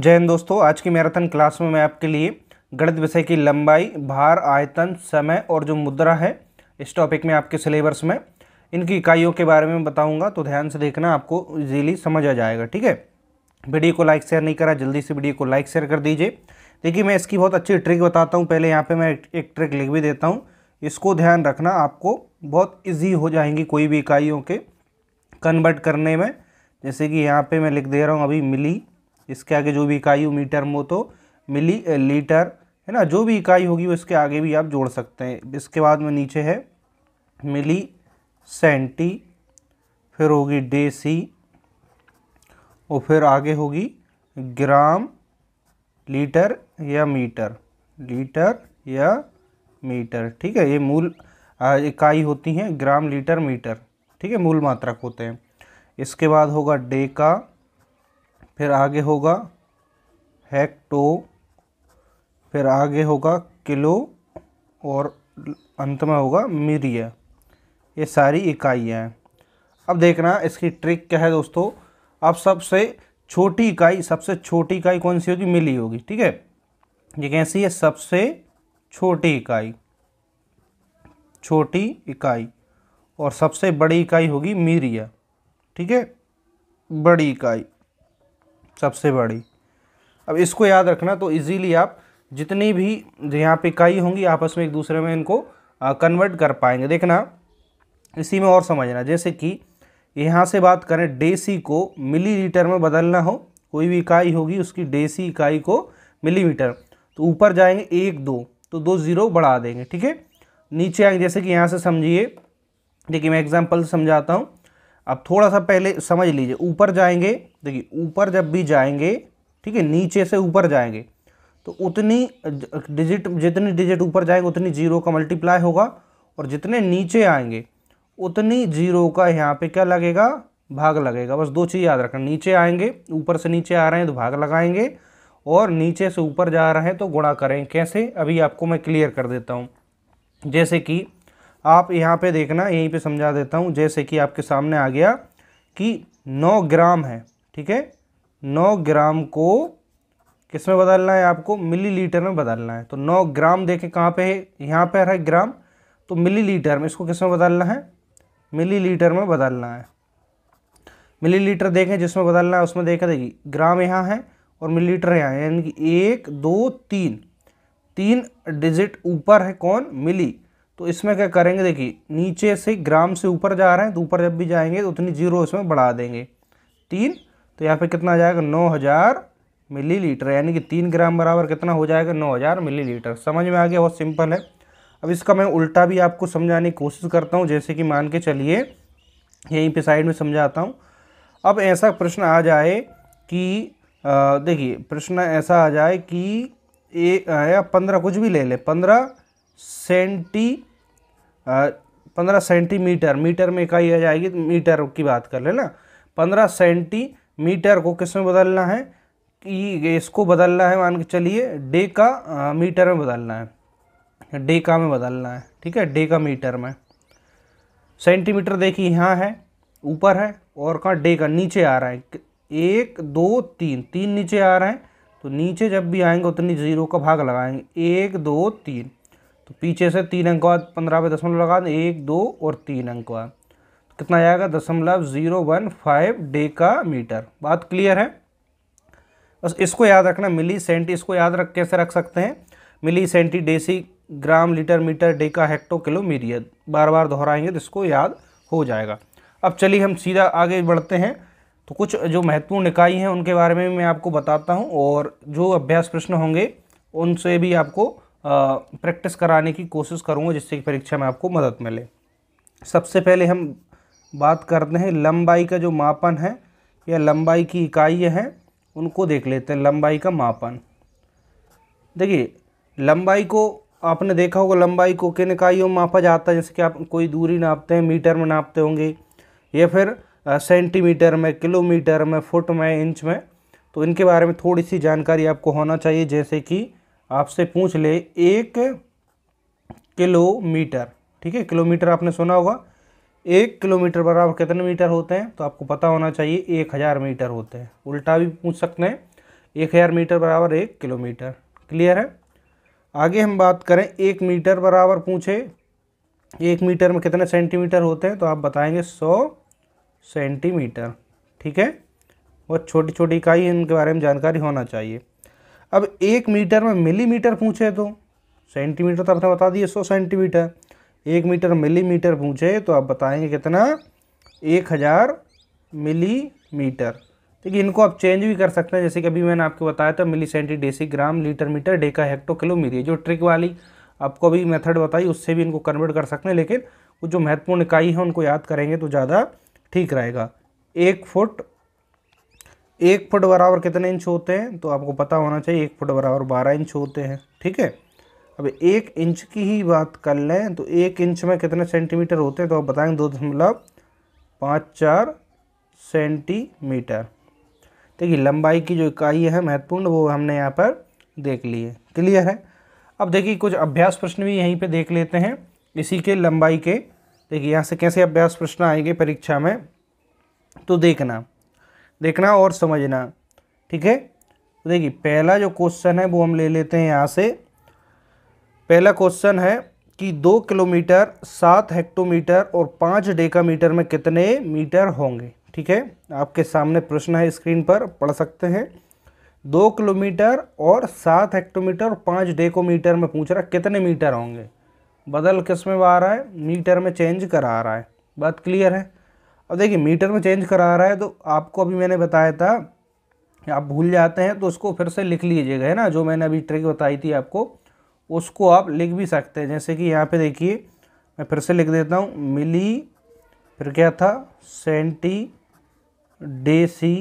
जय हिंद दोस्तों आज की मैराथन क्लास में मैं आपके लिए गणित विषय की लंबाई भार आयतन समय और जो मुद्रा है इस टॉपिक में आपके सिलेबस में इनकी इकाइयों के बारे में बताऊंगा तो ध्यान से देखना आपको इजीली समझ आ जाएगा ठीक है वीडियो को लाइक शेयर नहीं करा जल्दी से वीडियो को लाइक शेयर कर दीजिए देखिए मैं इसकी बहुत अच्छी ट्रिक बताता हूँ पहले यहाँ पर मैं एक ट्रिक लिख भी देता हूँ इसको ध्यान रखना आपको बहुत ईजी हो जाएंगी कोई भी इकाइयों के कन्वर्ट करने में जैसे कि यहाँ पर मैं लिख दे रहा हूँ अभी मिली इसके आगे जो भी इकाई हो मीटर में हो तो मिली लीटर है ना जो भी इकाई होगी वो इसके आगे भी आप जोड़ सकते हैं इसके बाद में नीचे है मिली सेंटी फिर होगी डेसी और फिर आगे होगी ग्राम लीटर या मीटर लीटर या मीटर ठीक है ये मूल इकाई होती हैं ग्राम लीटर मीटर ठीक है मूल मात्रक होते हैं इसके बाद होगा डे का फिर आगे होगा हेक्टो फिर आगे होगा किलो और अंत में होगा मीरिया ये सारी इकाइयाँ हैं अब देखना इसकी ट्रिक क्या है दोस्तों अब सबसे छोटी इकाई सबसे छोटी इकाई कौन सी होगी मिली होगी ठीक है ये कैसी है सबसे छोटी इकाई छोटी इकाई और सबसे बड़ी इकाई होगी मीरिया ठीक है बड़ी इकाई सबसे बड़ी अब इसको याद रखना तो इजीली आप जितनी भी यहाँ पे इकाई होंगी आपस में एक दूसरे में इनको कन्वर्ट कर पाएंगे देखना इसी में और समझना जैसे कि यहाँ से बात करें डेसी को मिलीलीटर में बदलना हो कोई भी इकाई होगी उसकी डेसी इकाई को मिलीमीटर तो ऊपर जाएंगे एक दो तो दो ज़ीरो बढ़ा देंगे ठीक है नीचे आएंगे जैसे कि यहाँ से समझिए देखिए मैं एग्जाम्पल समझाता हूँ अब थोड़ा सा पहले समझ लीजिए ऊपर जाएंगे देखिए ऊपर जब भी जाएंगे ठीक है नीचे से ऊपर जाएंगे तो उतनी डिजिट जितनी डिजिट ऊपर जाएंगे उतनी जीरो का मल्टीप्लाई होगा और जितने नीचे आएंगे उतनी जीरो का यहाँ पे क्या लगेगा भाग लगेगा बस दो चीज़ याद रखना नीचे आएंगे ऊपर से नीचे आ रहे हैं तो भाग लगाएंगे और नीचे से ऊपर जा रहे हैं तो गुणा करें कैसे अभी आपको मैं क्लियर कर देता हूँ जैसे कि आप यहाँ पे देखना यहीं पे समझा देता हूँ जैसे कि आपके सामने आ गया कि नौ ग्राम है ठीक है नौ ग्राम को किस में बदलना है आपको मिलीलीटर में बदलना है तो नौ ग्राम देखें कहाँ पे है यहाँ पर है ग्राम तो मिलीलीटर में इसको किस में बदलना है मिलीलीटर में बदलना है मिलीलीटर देखें जिसमें बदलना है उसमें देखें देखिए ग्राम यहाँ है और मिलीलीटर यहाँ है यानी कि एक दो तीन तीन डिजिट ऊपर है कौन मिली तो इसमें क्या करेंगे देखिए नीचे से ग्राम से ऊपर जा रहे हैं तो ऊपर जब भी जाएंगे तो उतनी जीरो इसमें बढ़ा देंगे तीन तो यहाँ पे कितना आ जाएगा नौ हज़ार लीटर यानी कि तीन ग्राम बराबर कितना हो जाएगा नौ हज़ार लीटर समझ में आ गया बहुत सिंपल है अब इसका मैं उल्टा भी आपको समझाने की कोशिश करता हूँ जैसे कि मान के चलिए यहीं पर साइड में समझाता हूँ अब ऐसा प्रश्न आ जाए कि देखिए प्रश्न ऐसा आ जाए कि ए या पंद्रह कुछ भी ले लें पंद्रह सेंटी पंद्रह सेंटीमीटर मीटर में इकाई आ जाएगी तो मीटर की बात कर लेना पंद्रह सेंटीमीटर को किस में बदलना है कि इसको बदलना है मान के चलिए डे का मीटर में बदलना है डे का में बदलना है ठीक है डे का मीटर में सेंटीमीटर देखिए यहाँ है ऊपर है और कहाँ डे का नीचे आ रहा है एक दो तीन तीन नीचे आ रहे हैं तो नीचे जब भी आएंगे उतनी जीरो का भाग लगाएंगे एक दो तीन तो पीछे से तीन अंक बाद पंद्रह पे दशमलव लगा दें एक दो और तीन अंक बाद तो कितना आएगा दशमलव zero one five deca metre बात क्लियर है बस इसको याद रखना मिली सेंटी इसको याद रख कैसे रख सकते हैं milli centi deci gram litre metre deca hecto kilo मीरियत बार बार दोहराएंगे तो इसको याद हो जाएगा अब चलिए हम सीधा आगे बढ़ते हैं तो कुछ जो महत्वपूर्ण निकाय हैं उनके बारे में मैं आपको बताता हूँ और जो अभ्यास प्रश्न होंगे उनसे भी आपको प्रैक्टिस कराने की कोशिश करूँगा जिससे कि परीक्षा में आपको मदद मिले सबसे पहले हम बात करते हैं लंबाई का जो मापन है या लंबाई की इकाई हैं उनको देख लेते हैं लंबाई का मापन देखिए लंबाई को आपने देखा होगा लंबाई को किन इकाइयों में मापा जाता है जैसे कि आप कोई दूरी नापते हैं मीटर में नापते होंगे या फिर सेंटीमीटर में किलोमीटर में फुट में इंच में तो इनके बारे में थोड़ी सी जानकारी आपको होना चाहिए जैसे कि आपसे पूछ ले एक किलोमीटर ठीक है किलोमीटर आपने सुना होगा एक किलोमीटर बराबर कितने मीटर होते हैं तो आपको पता होना चाहिए एक हज़ार मीटर होते हैं उल्टा भी पूछ सकते हैं एक हज़ार मीटर बराबर एक किलोमीटर क्लियर है आगे हम बात करें एक मीटर बराबर पूछे एक मीटर में कितने सेंटीमीटर होते हैं तो आप बताएंगे सौ सेंटीमीटर ठीक है बहुत छोटी छोटी इकाई इनके बारे में जानकारी होना चाहिए अब एक मीटर में मिलीमीटर पूछे तो सेंटीमीटर तो आपने बता दिए सौ सेंटीमीटर एक मीटर मिलीमीटर पूछे तो आप बताएंगे कितना एक हज़ार मिलीमीटर ठीक है इनको आप चेंज भी कर सकते हैं जैसे कि अभी मैंने आपको बताया था milli centi deci gram litre metre deca hecto kilo milli जो ट्रिक वाली आपको अभी मेथड बताई उससे भी इनको कन्वर्ट कर सकते हैं लेकिन वो जो महत्वपूर्ण इकाई है उनको याद करेंगे तो ज़्यादा ठीक रहेगा एक फुट एक फुट बराबर कितने इंच होते हैं तो आपको पता होना चाहिए एक फुट बराबर बारह इंच होते हैं ठीक है अब एक इंच की ही बात कर लें तो एक इंच में कितने सेंटीमीटर होते हैं तो आप बताएंगे दो दशमलव पाँच चार सेंटीमीटर देखिए लंबाई की जो इकाई है महत्वपूर्ण वो हमने यहाँ पर देख ली है क्लियर है अब देखिए कुछ अभ्यास प्रश्न भी यहीं पे देख लेते हैं इसी के लंबाई के देखिए यहाँ से कैसे अभ्यास प्रश्न आएंगे परीक्षा में तो देखना देखना और समझना ठीक है तो देखिए पहला जो क्वेश्चन है वो हम ले लेते हैं यहाँ से पहला क्वेश्चन है कि दो किलोमीटर सात हेक्टोमीटर और पाँच डेकामीटर में कितने मीटर होंगे ठीक है आपके सामने प्रश्न है स्क्रीन पर पढ़ सकते हैं दो किलोमीटर और सात हेक्टोमीटर और पाँच डेकोमीटर में पूछ रहा कितने मीटर होंगे बदल किस में आ रहा है मीटर में चेंज करा रहा है बात क्लियर है अब देखिए मीटर में चेंज करा रहा है तो आपको अभी मैंने बताया था आप भूल जाते हैं तो उसको फिर से लिख लीजिएगा है ना जो मैंने अभी ट्रिक बताई थी आपको उसको आप लिख भी सकते हैं जैसे कि यहाँ पे देखिए मैं फिर से लिख देता हूँ मिली फिर क्या था सेंटी डेसी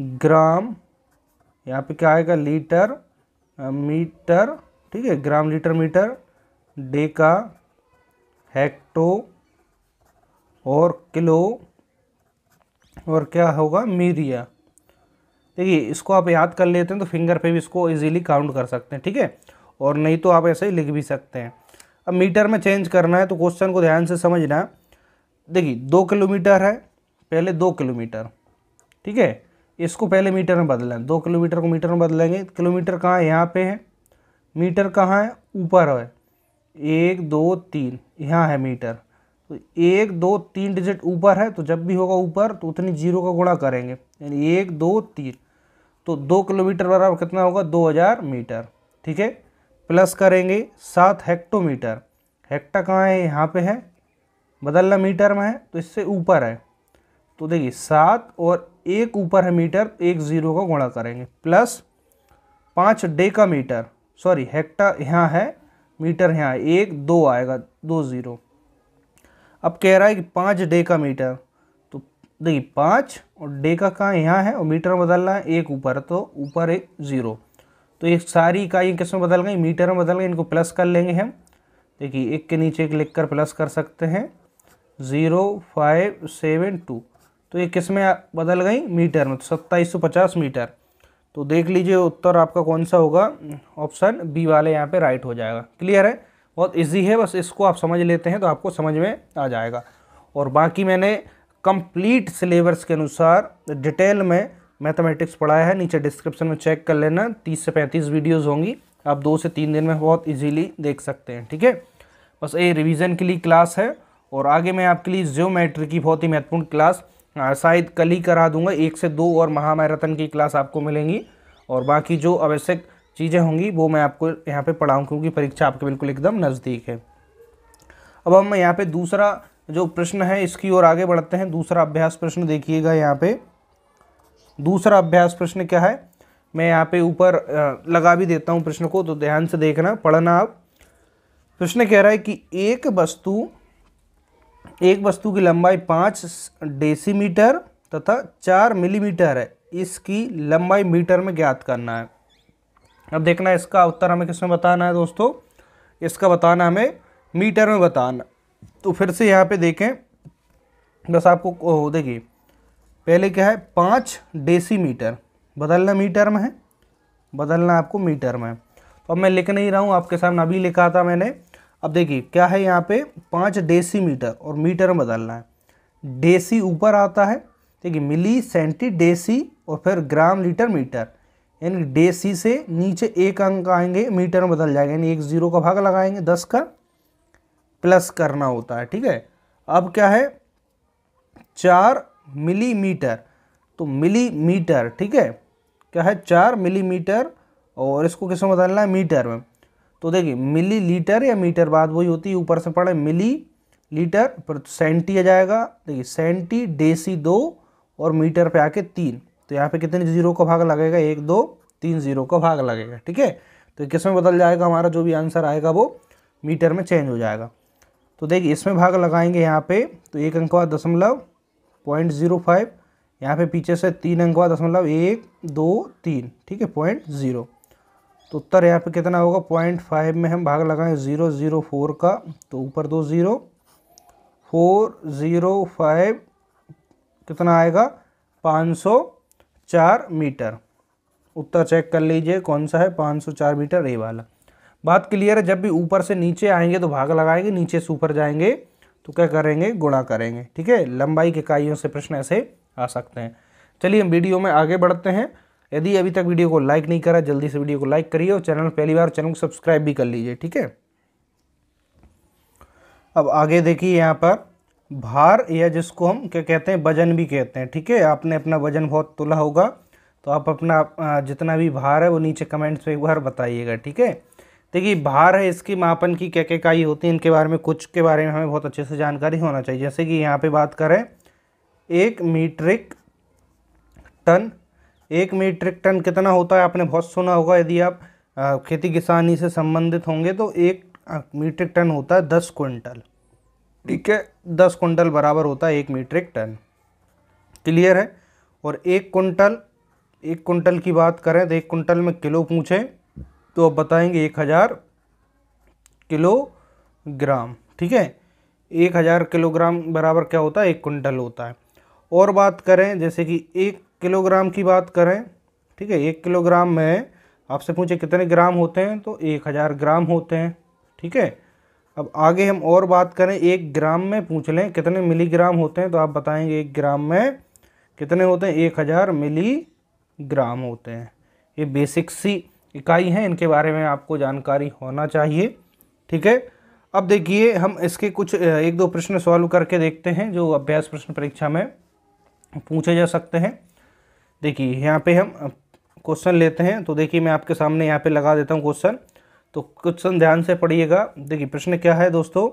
ग्राम यहाँ पे क्या आएगा लीटर मीटर ठीक है gram litre metre deca hecto और किलो और क्या होगा मीरिया देखिए इसको आप याद कर लेते हैं तो फिंगर पे भी इसको इजीली काउंट कर सकते हैं ठीक है और नहीं तो आप ऐसे ही लिख भी सकते हैं अब मीटर में चेंज करना है तो क्वेश्चन को ध्यान से समझना देखिए दो किलोमीटर है पहले दो किलोमीटर ठीक है इसको पहले मीटर में बदलें दो किलोमीटर को मीटर में बदलेंगे किलोमीटर कहाँ है यहाँ पर है मीटर कहाँ है ऊपर है एक दो तीन यहाँ है मीटर तो एक दो तीन डिजिट ऊपर है तो जब भी होगा ऊपर तो उतनी जीरो का गुणा करेंगे यानी एक दो तीन तो दो किलोमीटर बराबर कितना होगा दो हज़ार मीटर ठीक है प्लस करेंगे सात हेक्टोमीटर हेक्टा कहाँ है यहाँ पे है बदलना मीटर में है तो इससे ऊपर है तो देखिए सात और एक ऊपर है मीटर तो एक ज़ीरो का गुणा करेंगे प्लस पाँच day deca metre sorry hecto यहाँ है मीटर यहाँ एक दो आएगा दो ज़ीरो अब कह रहा है कि पाँच डे का मीटर तो देखिए पाँच और डे का कहाँ यहाँ है और मीटर में बदलना है एक ऊपर तो ऊपर एक ज़ीरो तो ये सारी इकाई किस में बदल गई मीटर में बदल गई इनको प्लस कर लेंगे हम देखिए एक के नीचे एक लिख कर प्लस कर सकते हैं ज़ीरो फाइव सेवन टू तो ये किस में बदल गई मीटर में तो सत्ताईस सौ पचास मीटर तो देख लीजिए उत्तर आपका कौन सा होगा ऑप्शन बी वाले यहाँ पे राइट हो जाएगा क्लियर है बहुत इजी है बस इसको आप समझ लेते हैं तो आपको समझ में आ जाएगा और बाकी मैंने कंप्लीट सिलेबस के अनुसार डिटेल में मैथमेटिक्स पढ़ाया है नीचे डिस्क्रिप्शन में चेक कर लेना तीस से पैंतीस वीडियोज़ होंगी आप दो से तीन दिन में बहुत ईजीली देख सकते हैं ठीक है बस ये रिवीजन के लिए क्लास है और आगे मैं आपके लिए जियोमेट्री की बहुत ही महत्वपूर्ण क्लास शायद कल ही करा दूंगा एक से दो और महामैराथन की क्लास आपको मिलेंगी और बाकी जो आवश्यक चीज़ें होंगी वो मैं आपको यहाँ पे पढ़ाऊँ क्योंकि परीक्षा आपके बिल्कुल एकदम नज़दीक है अब हम यहाँ पे दूसरा जो प्रश्न है इसकी ओर आगे बढ़ते हैं दूसरा अभ्यास प्रश्न देखिएगा यहाँ पे दूसरा अभ्यास प्रश्न क्या है मैं यहाँ पे ऊपर लगा भी देता हूँ प्रश्न को तो ध्यान से देखना पढ़ना आप प्रश्न कह रहा है कि एक वस्तु एक वस्तु की लंबाई पाँच डेसीमीटर तथा चार मिलीमीटर है इसकी लंबाई मीटर में ज्ञात करना है अब देखना इसका उत्तर हमें किसमें बताना है दोस्तों इसका बताना हमें मीटर में बताना तो फिर से यहाँ पे देखें बस आपको देखिए पहले क्या है पाँच डेसीमीटर बदलना मीटर में है बदलना आपको मीटर में तो अब मैं लिख नहीं रहा हूँ आपके सामने अभी लिखा था मैंने अब देखिए क्या है यहाँ पे पाँच डेसीमीटर और मीटर में बदलना है डेसी ऊपर आता है देखिए मिली सेंटी डेसी और फिर ग्राम लीटर मीटर यानी डे सी से नीचे एक अंक आएंगे मीटर में बदल जाएगा यानी एक जीरो का भाग लगाएंगे दस का प्लस करना होता है ठीक है अब क्या है चार मिलीमीटर तो मिलीमीटर ठीक है क्या है चार मिलीमीटर और इसको किसमें बदलना है मीटर में तो देखिए मिली लीटर या मीटर बात वही होती है ऊपर से पड़े मिली लीटर पर सेंटी आ जाएगा देखिए सेंटी डेसी दो और मीटर पे आके तीन तो यहाँ पे कितने जीरो का भाग लगेगा एक दो तीन जीरो का भाग लगेगा ठीक है तो किस में बदल जाएगा हमारा जो भी आंसर आएगा वो मीटर में चेंज हो जाएगा तो देखिए इसमें भाग लगाएंगे यहाँ पे तो एक अंक बाद दशमलव पॉइंट जीरो फाइव यहाँ पर पीछे से तीन अंक बाद दशमलव एक दो तीन ठीक है पॉइंट ज़ीरो तो उत्तर यहाँ पे कितना होगा पॉइंट फाइव में हम भाग लगाएं ज़ीरो ज़ीरो फोर का तो ऊपर दो ज़ीरो फोर ज़ीरो फाइव कितना आएगा पाँच सौ चार मीटर उत्तर चेक कर लीजिए कौन सा है पाँच सौ चार मीटर ए वाला बात क्लियर है जब भी ऊपर से नीचे आएंगे तो भाग लगाएंगे नीचे से ऊपर जाएंगे तो क्या करेंगे गुणा करेंगे ठीक है लंबाई के इकाइयों से प्रश्न ऐसे आ सकते हैं चलिए हम वीडियो में आगे बढ़ते हैं यदि अभी तक वीडियो को लाइक नहीं करा जल्दी से वीडियो को लाइक करिए और चैनल पहली बार चैनल को सब्सक्राइब भी कर लीजिए ठीक है अब आगे देखिए यहाँ पर भार या जिसको हम क्या कहते हैं वजन भी कहते हैं ठीक है आपने अपना वजन बहुत तुला होगा तो आप अपना जितना भी भार है वो नीचे कमेंट्स में एक बार बताइएगा ठीक है देखिए भार है इसकी मापन की क्या क्या इकाई होती है इनके बारे में कुछ के बारे में हमें बहुत अच्छे से जानकारी होना चाहिए जैसे कि यहाँ पे बात करें एक मीट्रिक टन एक मीट्रिक टन कितना होता है आपने बहुत सुना होगा यदि आप खेती किसानी से संबंधित होंगे तो एक मीट्रिक टन होता है दस क्विंटल ठीक है दस कुंटल बराबर होता है एक मीट्रिक टन क्लियर है और एक कुंटल एक कुंटल की बात करें तो एक कुंटल में किलो पूछें तो अब बताएंगे एक हज़ार किलोग्राम ठीक है एक हज़ार किलोग्राम बराबर क्या होता है एक कुंटल होता है और बात करें जैसे कि एक किलोग्राम की बात करें ठीक है एक किलोग्राम में आपसे पूछे कितने ग्राम होते हैं तो एक हज़ार ग्राम होते हैं ठीक है अब आगे हम और बात करें एक ग्राम में पूछ लें कितने मिलीग्राम होते हैं तो आप बताएंगे एक ग्राम में कितने होते हैं एक हज़ार मिली ग्राम होते हैं ये बेसिक सी इकाई हैं इनके बारे में आपको जानकारी होना चाहिए ठीक है अब देखिए हम इसके कुछ एक दो प्रश्न सॉल्व करके देखते हैं जो अभ्यास प्रश्न परीक्षा में पूछे जा सकते हैं देखिए यहाँ पे हम क्वेश्चन लेते हैं तो देखिए मैं आपके सामने यहाँ पे लगा देता हूँ क्वेश्चन तो क्वेश्चन ध्यान से पढ़िएगा देखिए प्रश्न क्या है दोस्तों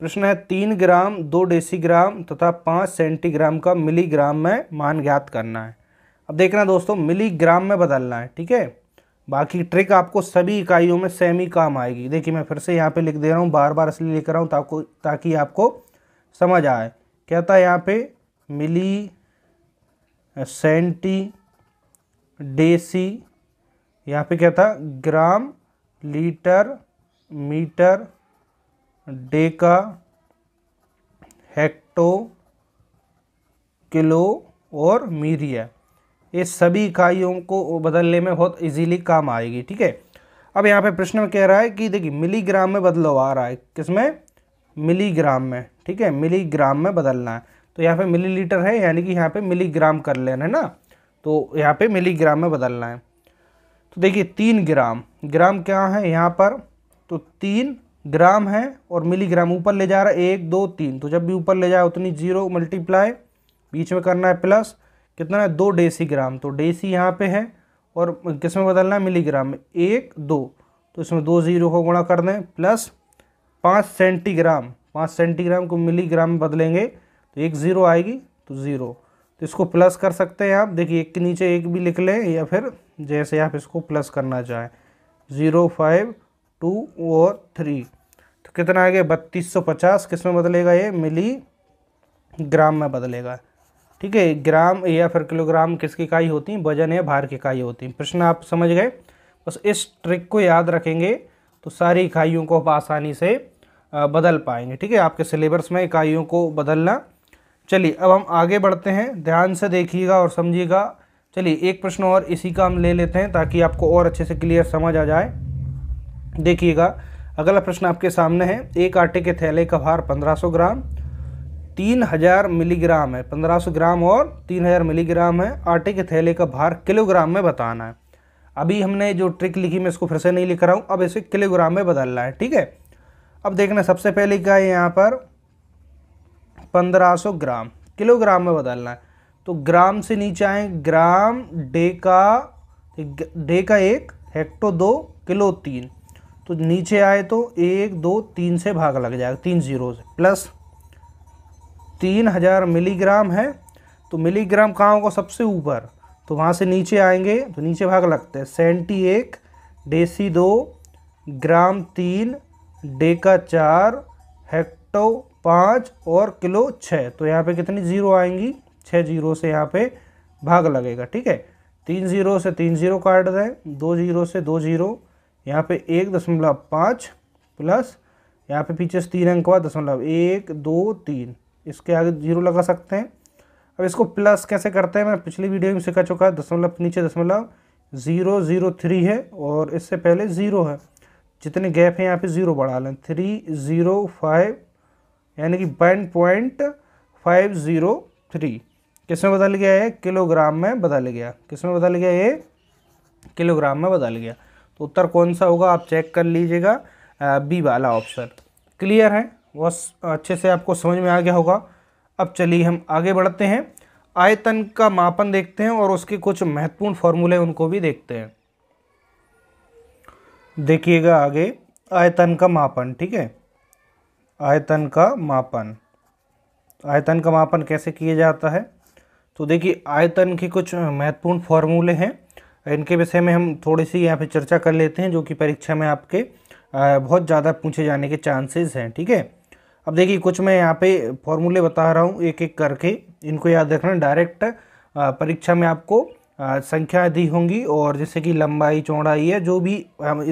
प्रश्न है तीन ग्राम दो डेसीग्राम तथा पाँच सेंटीग्राम का मिलीग्राम में मान ज्ञात करना है अब देखना दोस्तों मिलीग्राम में बदलना है ठीक है बाकी ट्रिक आपको सभी इकाइयों में सेम ही काम आएगी देखिए मैं फिर से यहाँ पे लिख दे रहा हूँ बार बार इसलिए लिख रहा हूँ ताको ताकि आपको समझ आए क्या था यहाँ पे मिली सेंटी डेसी यहाँ पे क्या था gram litre metre deca hecto kilo और मीरिया ये सभी इकाइयों को बदलने में बहुत इजीली काम आएगी ठीक है अब यहाँ पे प्रश्न कह रहा है कि देखिए मिलीग्राम में बदलाव आ रहा है किसमें मिलीग्राम में ठीक है मिलीग्राम में बदलना है तो यहाँ पे मिलीलीटर है यानी कि यहाँ पे मिलीग्राम कर लेना है ना तो यहाँ पे मिलीग्राम में बदलना है तो देखिए तीन ग्राम ग्राम क्या है यहाँ पर तो तीन ग्राम है और मिलीग्राम ऊपर ले जा रहा है एक दो तीन तो जब भी ऊपर ले जाए उतनी जीरो मल्टीप्लाई बीच में करना है प्लस कितना है दो डेसी ग्राम तो डेसी यहाँ पे है और किस में बदलना है मिलीग्राम में एक दो तो इसमें दो जीरो को गुणा कर दें प्लस पाँच सेंटीग्राम पाँच सेंटीग्राम को मिलीग्राम में बदलेंगे तो एक ज़ीरो आएगी तो ज़ीरो तो इसको प्लस कर सकते हैं आप देखिए एक के नीचे एक भी लिख लें या फिर जैसे आप इसको प्लस करना चाहें ज़ीरो फाइव टू और थ्री तो कितना आ गया बत्तीस सौ पचास किस में बदलेगा ये मिली ग्राम में बदलेगा ठीक है ग्राम या फिर किलोग्राम किसकी इकाई होती हैं वजन या भार की इकाई होती हैं प्रश्न आप समझ गए बस इस ट्रिक को याद रखेंगे तो सारी इकाइयों को आप आसानी से बदल पाएंगे ठीक है आपके सिलेबस में इकाइयों को बदलना चलिए अब हम आगे बढ़ते हैं ध्यान से देखिएगा और समझिएगा चलिए एक प्रश्न और इसी का हम ले लेते हैं ताकि आपको और अच्छे से क्लियर समझ आ जाए देखिएगा अगला प्रश्न आपके सामने है एक आटे के थैले का भार 1500 ग्राम 3000 मिलीग्राम है 1500 ग्राम और 3000 मिलीग्राम है आटे के थैले का भार किलोग्राम में बताना है अभी हमने जो ट्रिक लिखी मैं इसको फिर से नहीं लिख रहा हूँ अब इसे किलोग्राम में बदलना है ठीक है अब देखना सबसे पहले क्या है यहाँ पर पंद्रह ग्राम किलोग्राम में बदलना है तो ग्राम से नीचे आए ग्राम डे का डे का एक हेक्टो दो किलो तीन तो नीचे आए तो एक दो तीन से भाग लग जाएगा तीन जीरो से प्लस तीन हज़ार मिलीग्राम है तो मिलीग्राम कहाँ होगा सबसे ऊपर तो वहाँ से नीचे आएंगे तो नीचे भाग लगते हैं सेंटी एक डेसी दो ग्राम तीन डेका चार हेक्टो पाँच और किलो छः तो यहाँ पे कितनी ज़ीरो आएंगी छः जीरो से यहाँ पे भाग लगेगा ठीक है तीन जीरो से तीन जीरो काट दें दो जीरो से दो जीरो यहाँ पे एक दशमलव पाँच प्लस यहाँ पे पीछे तीन अंक हुआ दशमलव एक दो तीन इसके आगे जीरो लगा सकते हैं अब इसको प्लस कैसे करते हैं मैं पिछली वीडियो में सिखा चुका है दशमलव नीचे दशमलव ज़ीरो ज़ीरो थ्री है और इससे पहले ज़ीरो है जितने गैप हैं यहाँ पे ज़ीरो बढ़ा लें थ्री ज़ीरो फाइव यानी कि one point five zero three किस में बदल गया है किलोग्राम में बदल गया किस में बदल गया ये किलोग्राम में बदल गया तो उत्तर कौन सा होगा आप चेक कर लीजिएगा बी वाला ऑप्शन क्लियर है बहुत अच्छे से आपको समझ में आ गया होगा अब चलिए हम आगे बढ़ते हैं आयतन का मापन देखते हैं और उसके कुछ महत्वपूर्ण फॉर्मूले उनको भी देखते हैं देखिएगा आगे आयतन का मापन ठीक है आयतन का मापन आयतन का मापन कैसे किया जाता है तो देखिए आयतन के कुछ महत्वपूर्ण फॉर्मूले हैं इनके विषय में हम थोड़ी सी यहाँ पे चर्चा कर लेते हैं जो कि परीक्षा में आपके बहुत ज़्यादा पूछे जाने के चांसेस हैं ठीक है अब देखिए कुछ मैं यहाँ पे फॉर्मूले बता रहा हूँ एक एक करके इनको याद रखना डायरेक्ट परीक्षा में आपको संख्या दी होंगी और जैसे कि लंबाई चौड़ाई है जो भी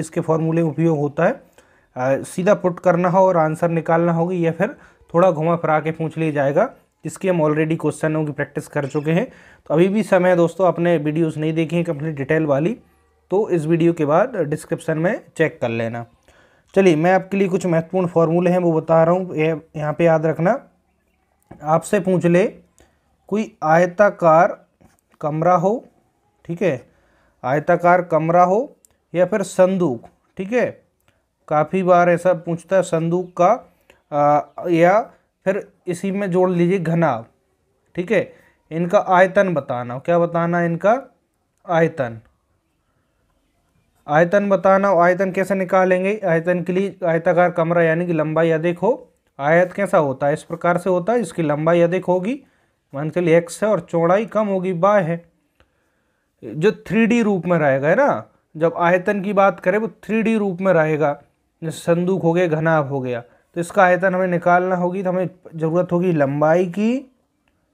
इसके फॉर्मूले उपयोग होता है सीधा पुट करना हो और आंसर निकालना होगी या फिर थोड़ा घुमा फिरा के पूछ लिया जाएगा इसकी हम ऑलरेडी क्वेश्चनों की प्रैक्टिस कर चुके हैं तो अभी भी समय है दोस्तों अपने वीडियोस नहीं देखी हैं कंप्लीट डिटेल वाली तो इस वीडियो के बाद डिस्क्रिप्शन में चेक कर लेना चलिए मैं आपके लिए कुछ महत्वपूर्ण फॉर्मूले हैं वो बता रहा हूँ यहाँ पर याद रखना आपसे पूछ ले कोई आयताकार कमरा हो ठीक है आयताकार कमरा हो या फिर संदूक ठीक है काफ़ी बार ऐसा पूछता है संदूक का आ, या फिर इसी में जोड़ लीजिए घनाव ठीक है इनका आयतन बताना हो क्या बताना इनका आयतन आयतन बताना हो आयतन कैसे निकालेंगे आयतन के लिए आयताकार कमरा यानी कि लंबाई अधिक हो आयत कैसा होता है इस प्रकार से होता है इसकी लंबाई अधिक होगी मान के लिए एक्स है और चौड़ाई कम होगी बाय है जो थ्री रूप में रहेगा है ना जब आयतन की बात करें वो थ्री रूप में रहेगा जैसे संदूक हो गया घनाव हो गया तो इसका आयतन हमें निकालना होगी तो हमें ज़रूरत होगी लंबाई की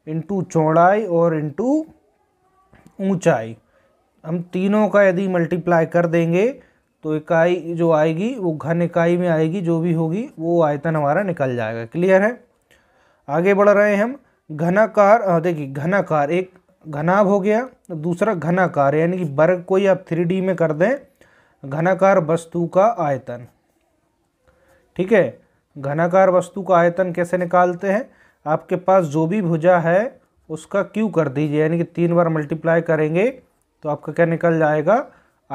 इंटू चौड़ाई और इंटू ऊंचाई हम तीनों का यदि मल्टीप्लाई कर देंगे तो इकाई जो आएगी वो घन इकाई में आएगी जो भी होगी वो आयतन हमारा निकल जाएगा क्लियर है आगे बढ़ रहे हैं हम घनाकार देखिए घनाकार एक घनाभ हो गया दूसरा घनाकार यानी कि वर्ग को ही आप थ्री में कर दें घनाकार वस्तु का आयतन ठीक है घनाकार वस्तु का आयतन कैसे निकालते हैं आपके पास जो भी भुजा है उसका क्यू कर दीजिए यानी कि तीन बार मल्टीप्लाई करेंगे तो आपका क्या निकल जाएगा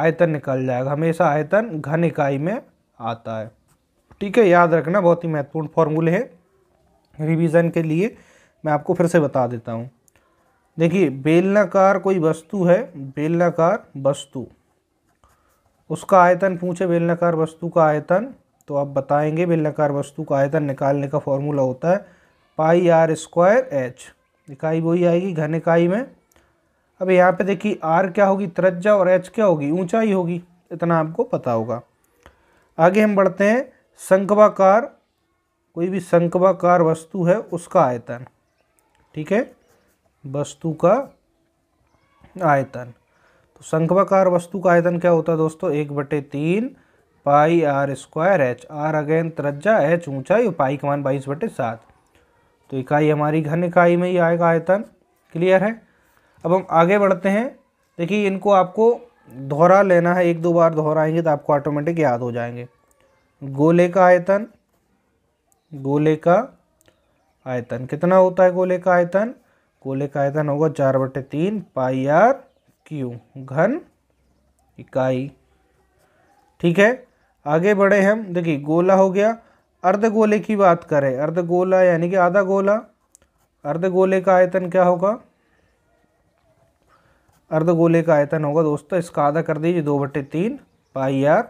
आयतन निकल जाएगा हमेशा आयतन घन इकाई में आता है ठीक है याद रखना बहुत ही महत्वपूर्ण फॉर्मूले हैं रिवीजन के लिए मैं आपको फिर से बता देता हूँ देखिए बेलनाकार कोई वस्तु है बेलनाकार वस्तु उसका आयतन पूछे बेलनाकार वस्तु का आयतन तो आप बताएंगे बेलनाकार वस्तु का आयतन निकालने का फॉर्मूला होता है पाई आर स्क्वायर एच इकाई वही आएगी घन इकाई में अब यहाँ पे देखिए आर क्या होगी त्रज्जा और एच क्या होगी ऊंचाई होगी इतना आपको पता होगा आगे हम बढ़ते हैं संकवाकार कोई भी संकवाकार वस्तु है उसका आयतन ठीक है वस्तु का आयतन तो संकवाकार वस्तु का आयतन क्या होता है दोस्तों एक बटे तीन pi R square H R अगेन त्रज्जा एच ऊंचाई और पाई कमान बाईस बटे सात तो इकाई हमारी घन इकाई में ही आएगा आयतन क्लियर है अब हम आगे बढ़ते हैं देखिए इनको आपको दोहरा लेना है एक दो बार दोहराएंगे तो आपको ऑटोमेटिक याद हो जाएंगे गोले का आयतन गोले का आयतन कितना होता है गोले का आयतन गोले का आयतन होगा चार बटे तीन पाई आर क्यू घन इकाई ठीक है आगे बढ़े हम देखिए गोला हो गया अर्ध गोले की बात करें अर्ध गोला यानी कि आधा गोला अर्ध गोले का आयतन क्या होगा अर्ध गोले का आयतन होगा दोस्तों इसका आधा कर दीजिए दो बटे तीन पाई आर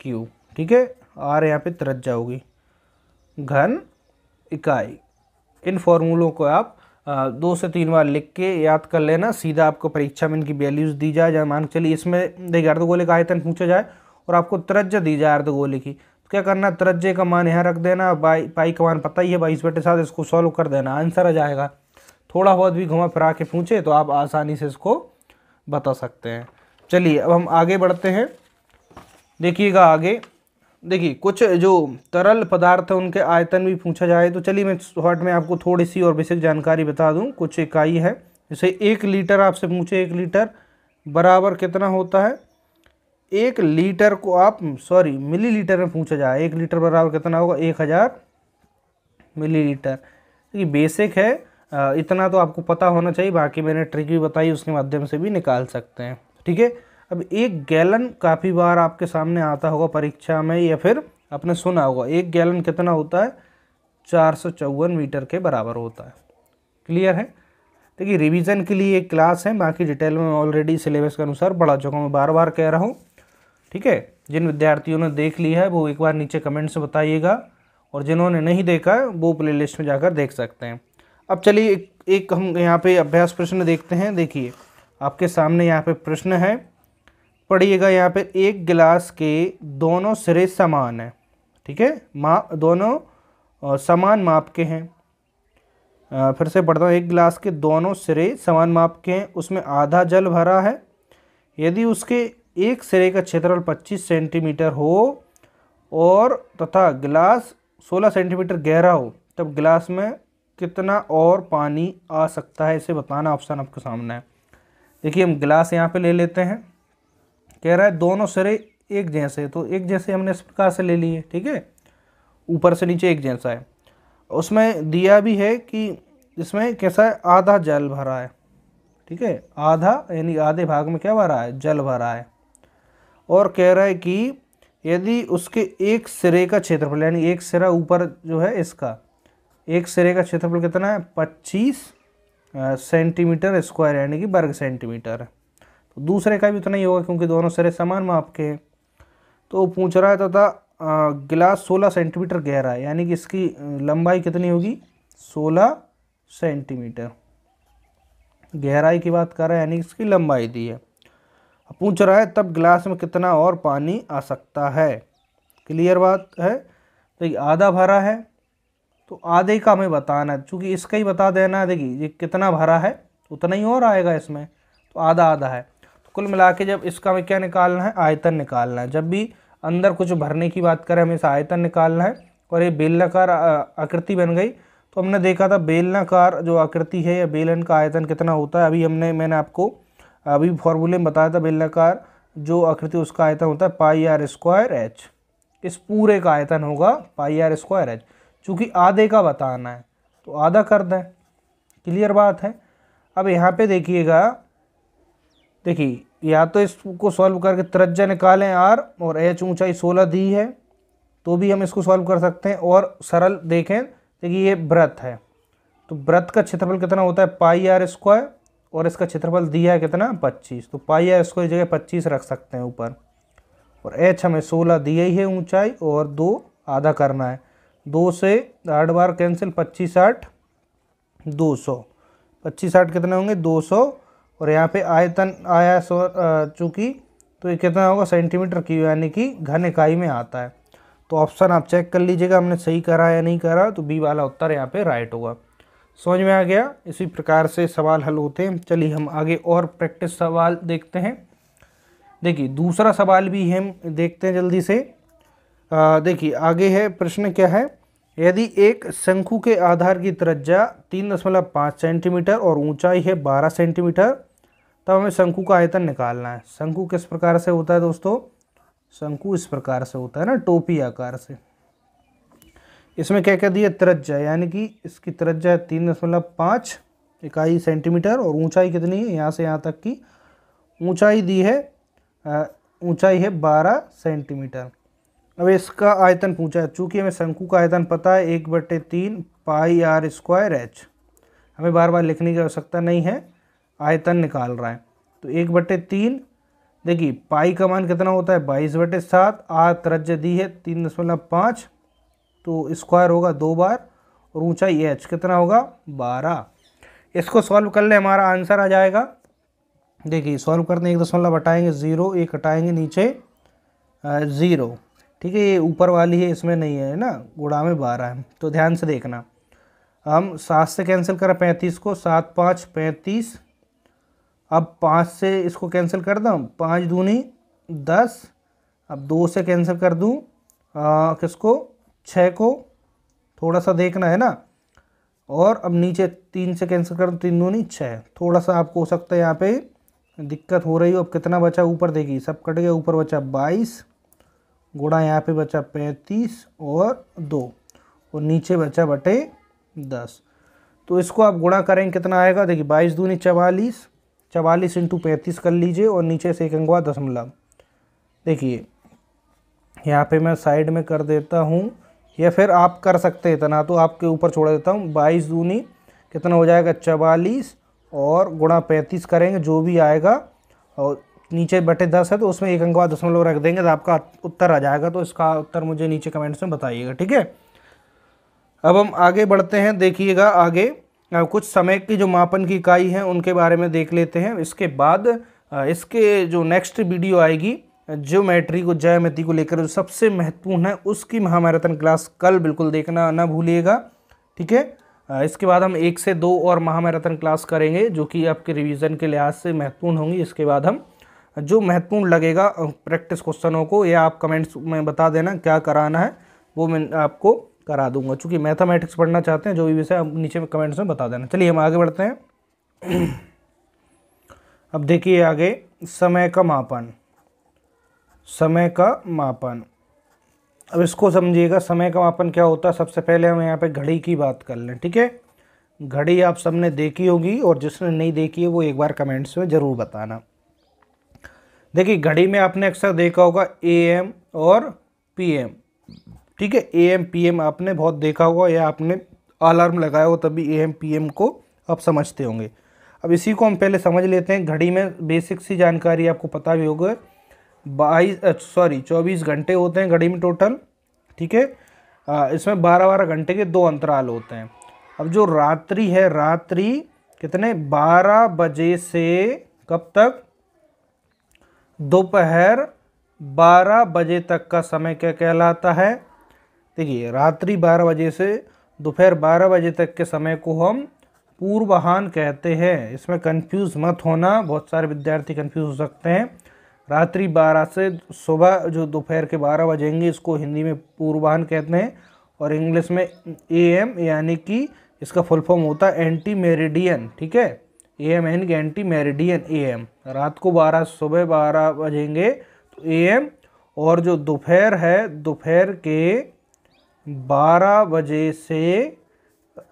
क्यू ठीक है आर यहाँ पे त्रिज्या होगी घन इकाई इन फॉर्मूलों को आप दो से तीन बार लिख के याद कर लेना सीधा आपको परीक्षा में इनकी वैल्यूज़ दी जाए जहाँ मान चलिए इसमें देखिए अर्धगोले का आयतन पूछा जाए और आपको त्रज्य दी जाए अर्ध की तो क्या करना त्रज्य का मान यहाँ रख देना बाई पाई का मान पता ही है बाईस बटे साथ इसको सॉल्व कर देना आंसर आ जाएगा थोड़ा बहुत भी घुमा फिरा के पूछे तो आप आसानी से इसको बता सकते हैं चलिए अब हम आगे बढ़ते हैं देखिएगा आगे देखिए कुछ जो तरल पदार्थ है उनके आयतन भी पूछा जाए तो चलिए मैं शॉर्ट में आपको थोड़ी सी और बेसिक जानकारी बता दूं कुछ इकाई है जैसे एक लीटर आपसे पूछे एक लीटर बराबर कितना होता है एक लीटर को आप सॉरी मिलीलीटर में पूछा जाए एक लीटर बराबर कितना होगा एक हज़ार मिली लीटर ये बेसिक है इतना तो आपको पता होना चाहिए बाकी मैंने ट्रिक भी बताई उसके माध्यम से भी निकाल सकते हैं ठीक है अब एक गैलन काफ़ी बार आपके सामने आता होगा परीक्षा में या फिर आपने सुना होगा एक गैलन कितना होता है चार सौ चौवन मीटर के बराबर होता है क्लियर है देखिए रिवीजन के लिए एक क्लास है बाकी डिटेल में ऑलरेडी सिलेबस के अनुसार पढ़ा चुका हूँ मैं बार बार कह रहा हूँ ठीक है जिन विद्यार्थियों ने देख ली है वो एक बार नीचे कमेंट्स में बताइएगा और जिन्होंने नहीं देखा है वो लिस्ट में जाकर देख सकते हैं अब चलिए एक, एक हम यहाँ पे अभ्यास प्रश्न देखते हैं देखिए आपके सामने यहाँ पे प्रश्न है पढ़िएगा यहाँ पे एक गिलास के दोनों सिरे समान हैं ठीक है माप दोनों समान माप के हैं फिर से पढ़ता हूँ एक गिलास के दोनों सिरे समान माप के हैं उसमें आधा जल भरा है यदि उसके एक सिरे का क्षेत्रफल पच्चीस सेंटीमीटर हो और तथा गिलास सोलह सेंटीमीटर गहरा हो तब गिलास में कितना और पानी आ सकता है इसे बताना ऑप्शन आपके सामने है देखिए हम गिलास यहाँ पे ले लेते हैं कह रहा है दोनों सिरे एक जैसे तो एक जैसे हमने इस प्रकार से ले लिए ठीक है ऊपर से नीचे एक जैसा है उसमें दिया भी है कि इसमें कैसा है आधा जल भरा है ठीक है आधा यानी आधे भाग में क्या भरा है जल भरा है और कह रहा है कि यदि उसके एक सिरे का क्षेत्रफल यानी एक सिरा ऊपर जो है इसका एक सिरे का क्षेत्रफल कितना है पच्चीस सेंटीमीटर स्क्वायर यानी कि वर्ग सेंटीमीटर है तो दूसरे का भी उतना ही होगा क्योंकि दोनों सिरे समान माप के हैं तो पूछ रहा है तथा गिलास सोलह सेंटीमीटर गहरा है यानी कि इसकी लंबाई कितनी होगी सोलह सेंटीमीटर गहराई की बात कर रहा है यानी इसकी लंबाई दी है पूछ रहा है तब गिलास में कितना और पानी आ सकता है क्लियर बात है तो ये आधा भरा है तो आधे का हमें बताना है चूँकि इसका ही बता देना है देखिए ये कितना भरा है उतना ही और आएगा इसमें तो आधा आधा है तो कुल मिला के जब इसका हमें क्या निकालना है आयतन निकालना है जब भी अंदर कुछ भरने की बात करें हमें इसे आयतन निकालना है और ये बेलनाकार आकृति बन गई तो हमने देखा था बेलनाकार जो आकृति है या बेलन का आयतन कितना होता है अभी हमने मैंने आपको अभी फॉर्मूले में बताया था बेलनाकार जो आकृति उसका आयतन होता है पाई आर स्क्वायर एच इस पूरे का आयतन होगा पाई आर स्क्वायर एच चूँकि आधे का बताना है तो आधा कर दें क्लियर बात है अब यहाँ पे देखिएगा देखिए या तो इसको सॉल्व करके त्रज्जा निकालें आर और एच ऊंचाई सोलह दी है तो भी हम इसको सॉल्व कर सकते हैं और सरल देखें देखिए ये व्रत है तो व्रत का क्षेत्रफल कितना होता है पाई आर स्क्वायर और इसका क्षेत्रफल दिया है कितना पच्चीस तो पाई आर इसको जगह पच्चीस रख सकते हैं ऊपर और एच हमें सोलह दिया ही है ऊंचाई और दो आधा करना है दो से आठ बार कैंसिल पच्चीस आठ दो सौ पच्चीस आठ कितने होंगे दो सौ और यहाँ पे आयतन आया सो चूँकि तो ये कितना होगा सेंटीमीटर की यानी कि घन इकाई में आता है तो ऑप्शन आप चेक कर लीजिएगा हमने सही करा या नहीं करा तो बी वाला उत्तर यहाँ पे राइट होगा समझ में आ गया इसी प्रकार से सवाल हल होते हैं चलिए हम आगे और प्रैक्टिस सवाल देखते हैं देखिए दूसरा सवाल भी हम देखते हैं जल्दी से देखिए आगे है प्रश्न क्या है यदि एक शंकु के आधार की त्रज्जा तीन दशमलव पाँच सेंटीमीटर और ऊंचाई है बारह सेंटीमीटर तब हमें शंकु का आयतन निकालना है शंकु किस प्रकार से होता है दोस्तों शंकु इस प्रकार से होता है ना टोपी आकार से इसमें क्या कह दिया त्रज्जा यानी कि इसकी त्रज्जा है तीन दशमलव पाँच इकाई सेंटीमीटर और ऊंचाई कितनी है यहाँ से यहाँ तक की ऊंचाई दी है ऊंचाई है बारह सेंटीमीटर अब इसका आयतन पूछा है चूँकि हमें शंकु का आयतन पता है एक बटे तीन पाई आर स्क्वायर एच हमें बार बार लिखने की आवश्यकता नहीं है आयतन निकाल रहा है तो एक बटे तीन देखिए पाई का मान कितना होता है बाईस बटे सात आर त्रज्जा दी है तीन दशमलव पाँच तो स्क्वायर होगा दो बार और ऊंचाई एच कितना होगा बारह इसको सॉल्व कर ले हमारा आंसर आ जाएगा देखिए सॉल्व करने एक दशमलव हटाएंगे ज़ीरो एक हटाएंगे नीचे ज़ीरो ठीक है ये ऊपर वाली है इसमें नहीं है ना गुड़ा में बारह है तो ध्यान से देखना हम सात से कैंसिल करें पैंतीस को सात पाँच पैंतीस अब पाँच से इसको कैंसिल कर दूँ पाँच दूनी दस अब दो से कैंसिल कर दूँ किसको छः को थोड़ा सा देखना है ना और अब नीचे तीन से कैंसिल कर तीन नहीं छः थोड़ा सा आपको हो सकता है यहाँ पे दिक्कत हो रही हो अब कितना बचा ऊपर देखिए सब कट गया ऊपर बचा बाईस गुणा यहाँ पे बचा पैंतीस और दो और नीचे बचा बटे दस तो इसको आप गुणा करें कितना आएगा देखिए बाईस दूनी चवालीस चवालीस इंटू पैंतीस कर लीजिए और नीचे से एक अंगवा दशमलव देखिए यहाँ पे मैं साइड में कर देता हूँ या फिर आप कर सकते हैं इतना तो आपके ऊपर छोड़ देता हूँ बाईस दूनी कितना हो जाएगा चवालीस और गुणा पैंतीस करेंगे जो भी आएगा और नीचे बटे दस है तो उसमें एक अंक बाद दशमलव रख देंगे तो आपका उत्तर आ जाएगा तो इसका उत्तर मुझे नीचे कमेंट्स में बताइएगा ठीक है अब हम आगे बढ़ते हैं देखिएगा आगे कुछ समय की जो मापन की इकाई है उनके बारे में देख लेते हैं इसके बाद इसके जो नेक्स्ट वीडियो आएगी ज्योमेट्री को ज्यामिति को लेकर जो सबसे महत्वपूर्ण है उसकी महामैराथन क्लास कल बिल्कुल देखना ना भूलिएगा ठीक है इसके बाद हम एक से दो और महामैराथन क्लास करेंगे जो कि आपके रिवीजन के लिहाज से महत्वपूर्ण होंगी इसके बाद हम जो महत्वपूर्ण लगेगा प्रैक्टिस क्वेश्चनों को या आप कमेंट्स में बता देना क्या कराना है वो मैं आपको करा दूंगा चूँकि मैथमेटिक्स पढ़ना चाहते हैं जो भी विषय आप नीचे कमेंट्स में बता देना चलिए हम आगे बढ़ते हैं अब देखिए आगे समय का मापन समय का मापन अब इसको समझिएगा समय का मापन क्या होता है सबसे पहले हम यहाँ पे घड़ी की बात कर लें ठीक है घड़ी आप सबने देखी होगी और जिसने नहीं देखी है वो एक बार कमेंट्स में ज़रूर बताना देखिए घड़ी में आपने अक्सर देखा होगा ए एम और पी एम ठीक है ए एम पी एम आपने बहुत देखा होगा या आपने अलार्म लगाया हो तभी ए एम पी एम को आप समझते होंगे अब इसी को हम पहले समझ लेते हैं घड़ी में बेसिक सी जानकारी आपको पता भी होगा बाईस सॉरी चौबीस घंटे होते हैं घड़ी में टोटल ठीक है इसमें बारह बारह घंटे के दो अंतराल होते हैं अब जो रात्रि है रात्रि कितने बारह बजे से कब तक दोपहर बारह बजे तक का समय क्या कहलाता है देखिए रात्रि बारह बजे से दोपहर बारह बजे तक के समय को हम पूर्वाहन कहते हैं इसमें कंफ्यूज मत होना बहुत सारे विद्यार्थी कंफ्यूज हो सकते हैं रात्रि बारह से सुबह जो दोपहर के बारह बजेंगे इसको हिंदी में पूर्वाहन कहते हैं और इंग्लिश में ए एम यानी कि इसका फुल फॉर्म होता है एंटी मेरिडियन ठीक है ए एम यानी कि एंटी मेरिडियन ए एम रात को बारह सुबह बारह बजेंगे तो ए एम और जो दोपहर है दोपहर के बारह बजे से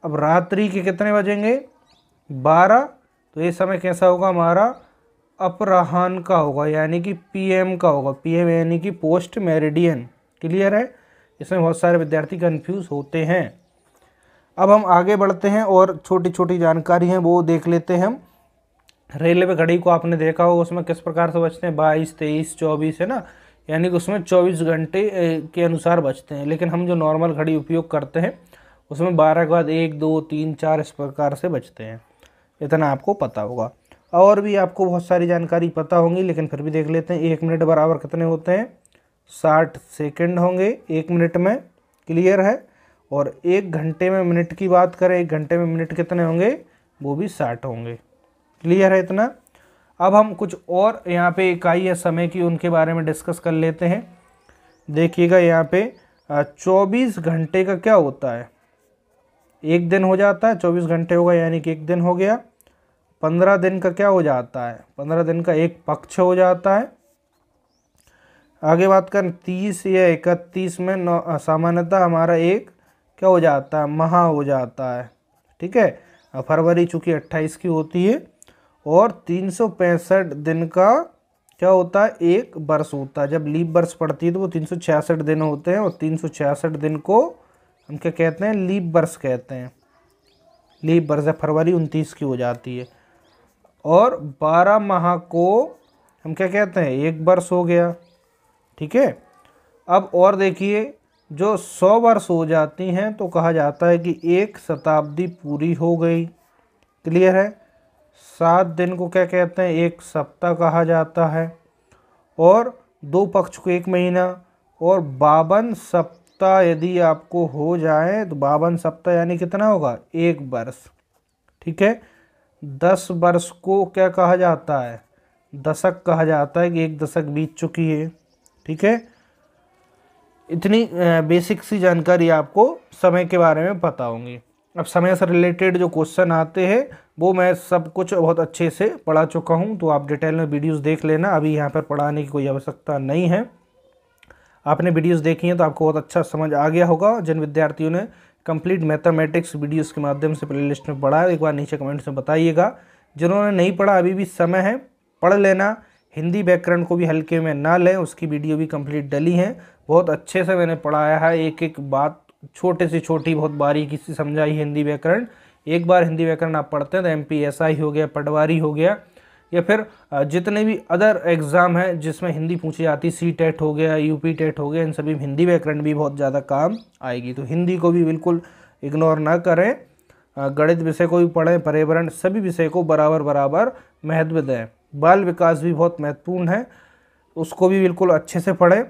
अब रात्रि के कितने बजेंगे बारह तो ये समय कैसा होगा हमारा अपराहन का होगा यानी कि पीएम का होगा पीएम यानी कि पोस्ट मेरिडियन क्लियर है इसमें बहुत सारे विद्यार्थी कंफ्यूज होते हैं अब हम आगे बढ़ते हैं और छोटी छोटी जानकारी हैं वो देख लेते हैं हम रेलवे घड़ी को आपने देखा होगा उसमें किस प्रकार से बचते हैं बाईस तेईस चौबीस है ना यानी कि उसमें चौबीस घंटे के अनुसार बचते हैं लेकिन हम जो नॉर्मल घड़ी उपयोग करते हैं उसमें बारह के बाद एक दो तीन चार इस प्रकार से बचते हैं इतना आपको पता होगा और भी आपको बहुत सारी जानकारी पता होंगी लेकिन फिर भी देख लेते हैं एक मिनट बराबर कितने होते हैं साठ सेकेंड होंगे एक मिनट में क्लियर है और एक घंटे में मिनट की बात करें एक घंटे में मिनट कितने होंगे वो भी साठ होंगे क्लियर है इतना अब हम कुछ और यहाँ पे इकाई या समय की उनके बारे में डिस्कस कर लेते हैं देखिएगा यहाँ पे 24 घंटे का क्या होता है एक दिन हो जाता है 24 घंटे होगा यानी कि एक दिन हो गया पंद्रह दिन का क्या हो जाता है पंद्रह दिन का एक पक्ष हो जाता है आगे बात करें तीस या इकतीस में सामान्यतः हमारा एक क्या हो जाता है महा हो जाता है ठीक है फरवरी चूँकि अट्ठाईस की होती है और तीन सौ पैंसठ दिन का क्या होता है एक वर्ष होता है जब लीप वर्ष पड़ती है तो वो तीन सौ छियासठ दिन होते हैं और तीन सौ छियासठ दिन को हम क्या कहते हैं लीप वर्ष कहते हैं लीप वर्ष फरवरी उनतीस की हो जाती है और बारह माह को हम क्या कहते हैं एक वर्ष हो गया ठीक है अब और देखिए जो सौ वर्ष हो जाती हैं तो कहा जाता है कि एक शताब्दी पूरी हो गई क्लियर है सात दिन को क्या कहते हैं एक सप्ताह कहा जाता है और दो पक्ष को एक महीना और बावन सप्ताह यदि आपको हो जाए तो बावन सप्ताह यानी कितना होगा एक वर्ष ठीक है दस वर्ष को क्या कहा जाता है दशक कहा जाता है कि एक दशक बीत चुकी है ठीक है इतनी बेसिक सी जानकारी आपको समय के बारे में पता होंगी अब समय से रिलेटेड जो क्वेश्चन आते हैं वो मैं सब कुछ बहुत अच्छे से पढ़ा चुका हूँ तो आप डिटेल में वीडियोस देख लेना अभी यहाँ पर पढ़ाने की कोई आवश्यकता नहीं है आपने वीडियोस देखी हैं तो आपको बहुत अच्छा समझ आ गया होगा जिन विद्यार्थियों ने कंप्लीट मैथमेटिक्स वीडियोस के माध्यम से प्ले लिस्ट में पढ़ा है एक बार नीचे कमेंट्स में बताइएगा जिन्होंने नहीं पढ़ा अभी भी समय है पढ़ लेना हिंदी व्याकरण को भी हल्के में ना लें उसकी वीडियो भी कंप्लीट डली है बहुत अच्छे से मैंने पढ़ाया है एक एक बात छोटे से छोटी बहुत बारीकी से समझाई हिंदी व्याकरण एक बार हिंदी व्याकरण आप पढ़ते हैं तो एम पी एस आई हो गया पटवारी हो गया या फिर जितने भी अदर एग्ज़ाम हैं जिसमें हिंदी पूछी जाती सी टेट हो गया यूपी टेट हो गया इन सभी हिंदी व्याकरण भी बहुत ज़्यादा काम आएगी तो हिंदी को भी बिल्कुल इग्नोर ना करें गणित विषय को भी पढ़ें पर्यावरण सभी विषय को बराबर बराबर महत्व दें बाल विकास भी बहुत महत्वपूर्ण है उसको भी बिल्कुल अच्छे से पढ़ें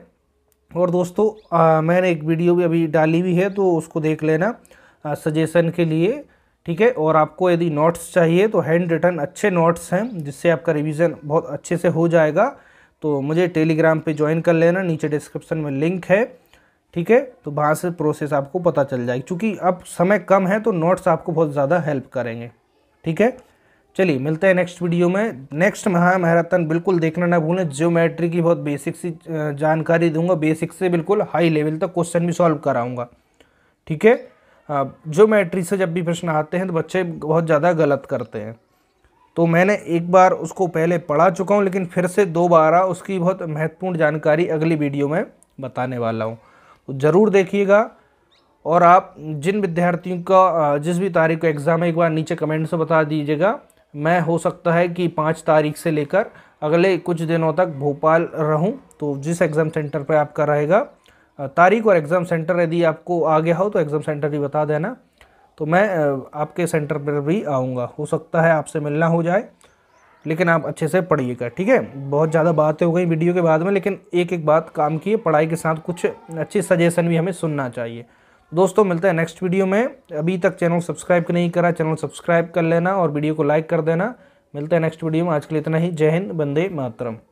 और दोस्तों आ, मैंने एक वीडियो भी अभी डाली हुई है तो उसको देख लेना सजेशन के लिए ठीक है और आपको यदि नोट्स चाहिए तो हैंड रिटर्न अच्छे नोट्स हैं जिससे आपका रिवीजन बहुत अच्छे से हो जाएगा तो मुझे टेलीग्राम पे ज्वाइन कर लेना नीचे डिस्क्रिप्शन में लिंक है ठीक है तो वहाँ से प्रोसेस आपको पता चल जाएगी क्योंकि अब समय कम है तो नोट्स आपको बहुत ज़्यादा हेल्प करेंगे ठीक है चलिए मिलते हैं नेक्स्ट वीडियो में नेक्स्ट महा मैराथन बिल्कुल देखना ना भूलें जियोमेट्री की बहुत बेसिक सी जानकारी दूंगा बेसिक से बिल्कुल हाई लेवल तक क्वेश्चन भी सॉल्व कराऊंगा ठीक है हाँ, ज्योमेट्री से जब भी प्रश्न आते हैं तो बच्चे बहुत ज़्यादा गलत करते हैं तो मैंने एक बार उसको पहले पढ़ा चुका हूँ लेकिन फिर से दोबारा उसकी बहुत महत्वपूर्ण जानकारी अगली वीडियो में बताने वाला हूँ तो ज़रूर देखिएगा और आप जिन विद्यार्थियों का जिस भी तारीख का एग्ज़ाम है एक बार नीचे कमेंट से बता दीजिएगा मैं हो सकता है कि पाँच तारीख से लेकर अगले कुछ दिनों तक भोपाल रहूं तो जिस एग्ज़ाम सेंटर पर आपका रहेगा तारीख और एग्ज़ाम सेंटर यदि आपको आ गया हो तो एग्ज़ाम सेंटर भी बता देना तो मैं आपके सेंटर पर भी आऊँगा हो सकता है आपसे मिलना हो जाए लेकिन आप अच्छे से पढ़िएगा ठीक है बहुत ज़्यादा बातें हो गई वीडियो के बाद में लेकिन एक एक बात काम की है पढ़ाई के साथ कुछ अच्छी सजेशन भी हमें सुनना चाहिए दोस्तों मिलते हैं नेक्स्ट वीडियो में अभी तक चैनल सब्सक्राइब नहीं करा चैनल सब्सक्राइब कर लेना और वीडियो को लाइक कर देना मिलते हैं नेक्स्ट वीडियो में आज के लिए इतना ही जय हिंद बंदे मातरम